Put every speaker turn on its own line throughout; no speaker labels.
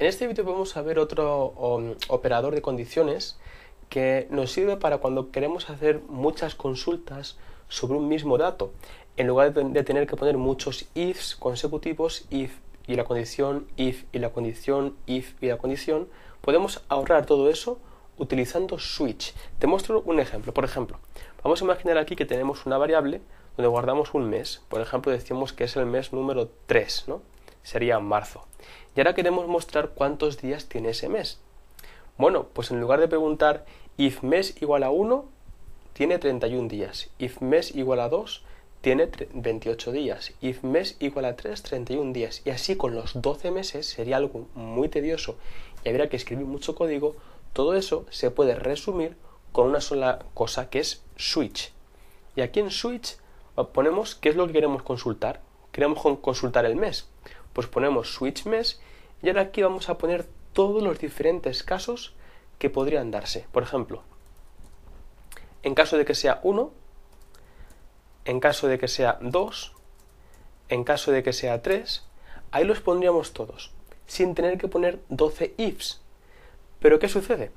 En este vídeo vamos a ver otro um, operador de condiciones que nos sirve para cuando queremos hacer muchas consultas sobre un mismo dato. En lugar de, tener que poner muchos ifs consecutivos, if y la condición, if y la condición, if y la condición, podemos ahorrar todo eso utilizando switch. Te muestro un ejemplo. Por ejemplo, vamos a imaginar aquí que tenemos una variable donde guardamos un mes. Por ejemplo, decimos que es el mes número 3, ¿no? sería marzo. Y ahora queremos mostrar cuántos días tiene ese mes. Bueno, pues en lugar de preguntar if mes igual a 1, tiene 31 días. If mes igual a 2, tiene 28 días. If mes igual a 3, 31 días. Y así con los 12 meses sería algo muy tedioso y habría que escribir mucho código. Todo eso se puede resumir con una sola cosa que es switch. Y aquí en switch ponemos qué es lo que queremos consultar. Queremos consultar el mes pues ponemos switch mes y ahora aquí vamos a poner todos los diferentes casos que podrían darse. Por ejemplo, en caso de que sea 1, en caso de que sea 2, en caso de que sea 3, ahí los pondríamos todos, sin tener que poner 12 ifs. Pero ¿qué sucede?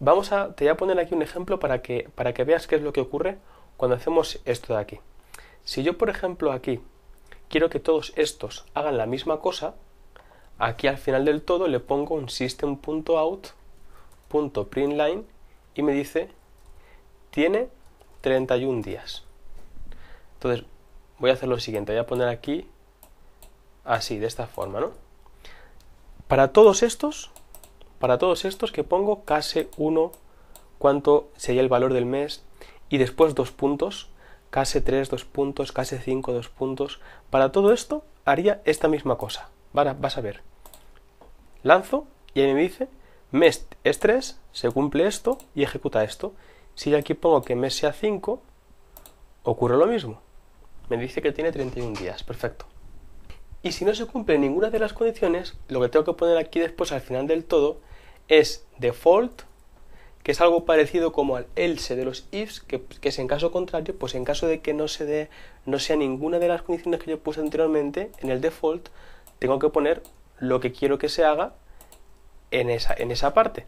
Vamos a, te voy a poner aquí un ejemplo para que, para que veas qué es lo que ocurre cuando hacemos esto de aquí. Si yo, por ejemplo, aquí quiero que todos estos hagan la misma cosa, aquí al final del todo le pongo un system.out.println y me dice tiene 31 días. Entonces voy a hacer lo siguiente, voy a poner aquí así, de esta forma, ¿no? Para todos estos, para todos estos que pongo case 1, cuánto sería el valor del mes y después dos puntos case 3 2 puntos, case 5 2 puntos. Para todo esto haría esta misma cosa. vas a ver. Lanzo y ahí me dice mes es 3, se cumple esto y ejecuta esto. Si yo aquí pongo que mes sea 5, ocurre lo mismo. Me dice que tiene 31 días, perfecto. Y si no se cumple ninguna de las condiciones, lo que tengo que poner aquí después al final del todo es default que es algo parecido como al else de los ifs, que, es en caso contrario, pues en caso de que no se dé, no sea ninguna de las condiciones que yo puse anteriormente, en el default tengo que poner lo que quiero que se haga en esa, en esa parte.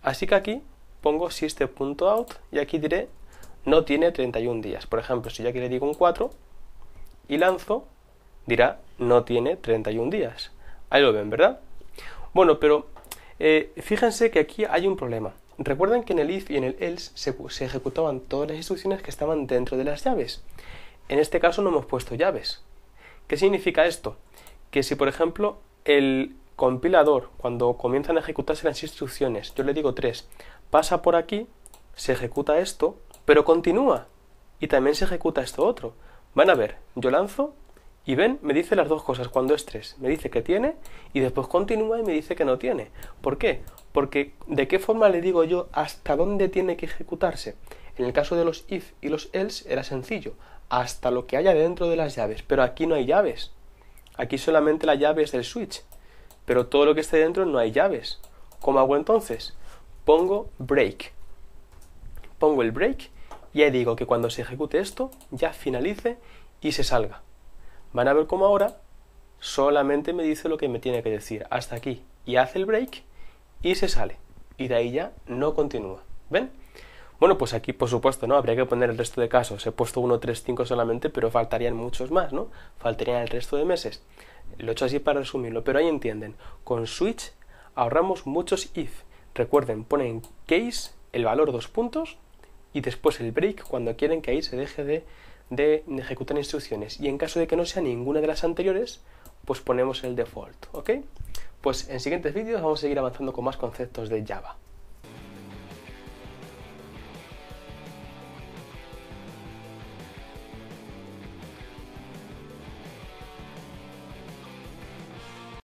Así que aquí pongo este out y aquí diré no tiene 31 días. Por ejemplo, si yo aquí le digo un 4 y lanzo, dirá no tiene 31 días. Ahí lo ven, ¿verdad? Bueno, pero eh, fíjense que aquí hay un problema. Recuerden que en el if y en el else se, ejecutaban todas las instrucciones que estaban dentro de las llaves. En este caso no hemos puesto llaves. ¿Qué significa esto? Que si por ejemplo el compilador, cuando comienzan a ejecutarse las instrucciones, yo le digo 3, pasa por aquí, se ejecuta esto, pero continúa y también se ejecuta esto otro. Van a ver, yo lanzo y ven, me dice las dos cosas cuando es 3. Me dice que tiene y después continúa y me dice que no tiene. ¿Por qué? Porque de qué forma le digo yo hasta dónde tiene que ejecutarse. En el caso de los if y los else era sencillo, hasta lo que haya dentro de las llaves. Pero aquí no hay llaves. Aquí solamente la llave es del switch. Pero todo lo que esté dentro no hay llaves. ¿Cómo hago entonces? Pongo break. Pongo el break y ahí digo que cuando se ejecute esto ya finalice y se salga. Van a ver cómo ahora solamente me dice lo que me tiene que decir hasta aquí y hace el break y se sale. Y de ahí ya no continúa. ¿Ven? Bueno, pues aquí por supuesto, ¿no? Habría que poner el resto de casos. He puesto 1, 3, 5 solamente, pero faltarían muchos más, ¿no? Faltarían el resto de meses. Lo he hecho así para resumirlo, pero ahí entienden. Con switch ahorramos muchos if. Recuerden, ponen case, el valor dos puntos, y después el break cuando quieren que ahí se deje de de ejecutar instrucciones. Y en caso de que no sea ninguna de las anteriores, pues ponemos el default, ¿ok? Pues en siguientes vídeos vamos a seguir avanzando con más conceptos de Java.